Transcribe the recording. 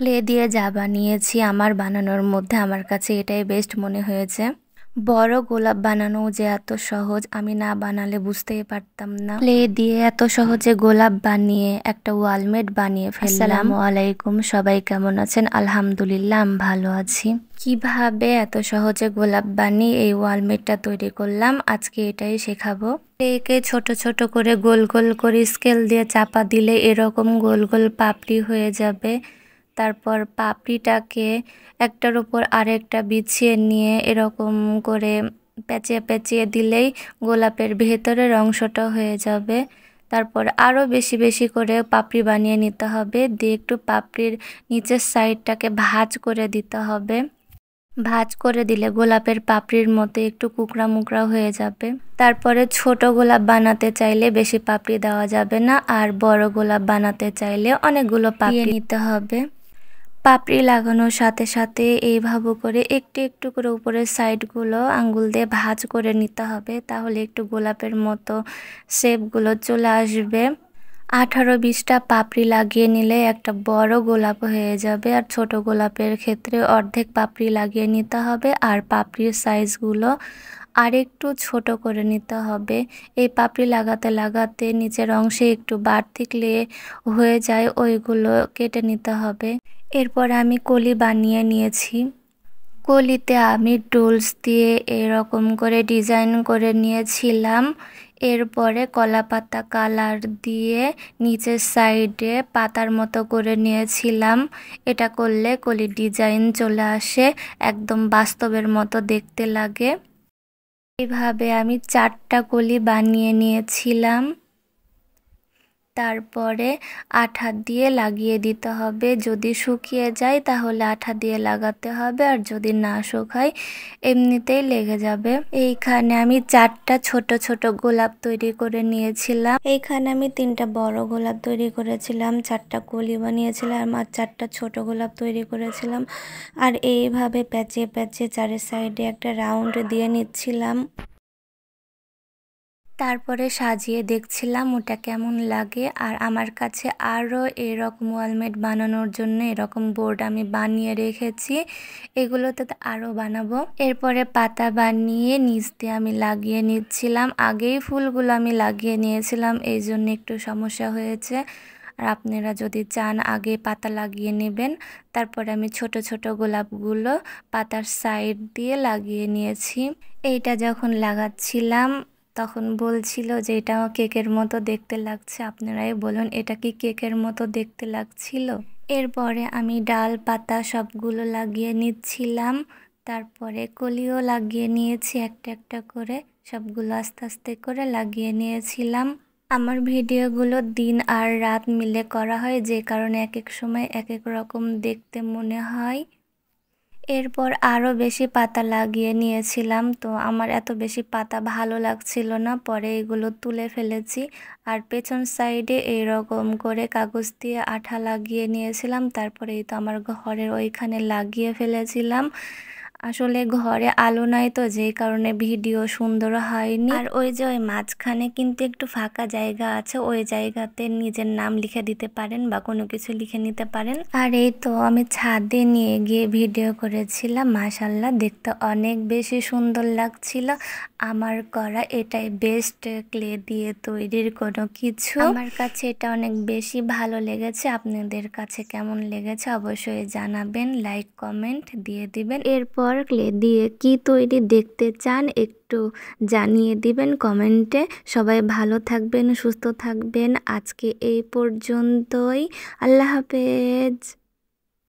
clay দিয়ে যা বানিয়েছি আমার বানানোর মধ্যে আমার কাছে এটাই বেস্ট মনে হয়েছে বড় গোলাপ বানানো যে এত সহজ আমি না বানালে বুঝতেই পারতাম না ক্লে দিয়ে এত সহজে গোলাপ বানিয়ে একটা ওয়ালমেট বানিয়ে ফেললাম আলাইকুম সবাই কেমন আছেন আলহামদুলিল্লাহ আমি ভালো আছি কিভাবে এত সহজে গোলাপ বানিয়ে এই ওয়ালমেটটা তৈরি করলাম আজকে এটাই শেখাবো একে ছোট ছোট করে গোল গোল করে স্কেল দিয়ে চাপা দিলে এরকম গোল গোল পাপড়ি হয়ে যাবে তারপর পাপড়িটাকে একটার উপর আরেকটা বিছিয়ে নিয়ে এরকম করে পেঁচিয়ে পেঁচিয়ে দিলেই গোলাপের ভেতরের অংশটা হয়ে যাবে তারপর আরও বেশি বেশি করে পাপড়ি বানিয়ে নিতে হবে দিয়ে একটু পাপড়ির নিচের সাইডটাকে ভাজ করে দিতে হবে ভাজ করে দিলে গোলাপের পাপড়ির মতো একটু কুকড়া মুকড়া হয়ে যাবে তারপরে ছোট গোলাপ বানাতে চাইলে বেশি পাপড়ি দেওয়া যাবে না আর বড় গোলাপ বানাতে চাইলে অনেকগুলো পাপড়ি নিতে হবে পাপড়ি লাগানোর সাথে সাথে এইভাবে করে একটু একটু করে উপরের সাইডগুলো আঙ্গুল দিয়ে ভাজ করে নিতে হবে তাহলে একটু গোলাপের মতো শেপগুলো চলে আসবে আঠারো বিশটা পাপড়ি লাগিয়ে নিলে একটা বড় গোলাপ হয়ে যাবে আর ছোট গোলাপের ক্ষেত্রে অর্ধেক পাপড়ি লাগিয়ে নিতে হবে আর পাপড়ির সাইজগুলো আর একটু ছোট করে নিতে হবে এই পাপড়ি লাগাতে লাগাতে নিচের অংশে একটু বাড়তি ক্লে হয়ে যায় ওইগুলো কেটে নিতে হবে এরপর আমি কলি বানিয়ে নিয়েছি কলিতে আমি টুলস দিয়ে এরকম করে ডিজাইন করে নিয়েছিলাম এরপরে কলা পাতা কালার দিয়ে নিচের সাইডে পাতার মতো করে নিয়েছিলাম এটা করলে কলির ডিজাইন চলে আসে একদম বাস্তবের মতো দেখতে লাগে এভাবে আমি চারটা কলি বানিয়ে নিয়েছিলাম তারপরে আঠা দিয়ে লাগিয়ে দিতে হবে যদি শুকিয়ে যায় তাহলে আঠা দিয়ে লাগাতে হবে আর যদি না শুকায় এমনিতেই লেগে যাবে এইখানে আমি চারটা ছোট ছোট গোলাপ তৈরি করে নিয়েছিলাম এইখানে আমি তিনটা বড় গোলাপ তৈরি করেছিলাম চারটা কলি বানিয়েছিলাম আর চারটা ছোট গোলাপ তৈরি করেছিলাম আর এইভাবে প্যাচে প্যাচে চারের সাইডে একটা রাউন্ড দিয়ে নিচ্ছিলাম তারপরে সাজিয়ে দেখছিলাম ওটা কেমন লাগে আর আমার কাছে আরও এরকম ওয়ালমেট বানানোর জন্য এরকম বোর্ড আমি বানিয়ে রেখেছি এগুলোতে আরও বানাবো এরপরে পাতা বানিয়ে নিচ দিয়ে আমি লাগিয়ে নিচ্ছিলাম আগেই ফুলগুলো আমি লাগিয়ে নিয়েছিলাম এই জন্য একটু সমস্যা হয়েছে আর আপনারা যদি চান আগে পাতা লাগিয়ে নেবেন তারপরে আমি ছোট ছোট গোলাপগুলো পাতার সাইড দিয়ে লাগিয়ে নিয়েছি এইটা যখন লাগাচ্ছিলাম তখন বলছিল যে এটা কেকের মতো দেখতে লাগছে আপনারাই বলুন এটা কি কেকের মতো দেখতে লাগছিল এরপরে আমি ডাল পাতা সবগুলো লাগিয়ে নিচ্ছিলাম তারপরে কলিও লাগিয়ে নিয়েছি একটা একটা করে সবগুলো আস্তে আস্তে করে লাগিয়ে নিয়েছিলাম আমার ভিডিওগুলো দিন আর রাত মিলে করা হয় যে কারণে এক এক সময় এক এক রকম দেখতে মনে হয় এরপর আরও বেশি পাতা লাগিয়ে নিয়েছিলাম তো আমার এত বেশি পাতা ভালো লাগছিল না পরে এগুলো তুলে ফেলেছি আর পেছন সাইডে এই রকম করে কাগজ দিয়ে আঠা লাগিয়ে নিয়েছিলাম তারপরে এই তো আমার ঘরের ওইখানে লাগিয়ে ফেলেছিলাম আসলে ঘরে আলো নাই তো যেই কারণে ভিডিও সুন্দর হয়নি আর ওই যে ওই মাঝখানে কিন্তু একটু ফাঁকা জায়গা আছে ওই জায়গাতে নিজের নাম লিখে দিতে পারেন বা কোনো কিছু লিখে নিতে পারেন আর এই তো আমি ছাদে নিয়ে গিয়ে ভিডিও করেছিলাম মাসাল্লাহ দেখতে অনেক বেশি সুন্দর লাগছিল আমার করা এটাই বেস্ট ক্লে দিয়ে তৈরির কোনো কিছু আমার কাছে এটা অনেক বেশি ভালো লেগেছে আপনাদের কাছে কেমন লেগেছে অবশ্যই জানাবেন লাইক কমেন্ট দিয়ে দিবেন এরপর স্পার্কলে দিয়ে কি তৈরি দেখতে চান একটু জানিয়ে দিবেন কমেন্টে সবাই ভালো থাকবেন সুস্থ থাকবেন আজকে এই পর্যন্তই আল্লাহ হাফেজ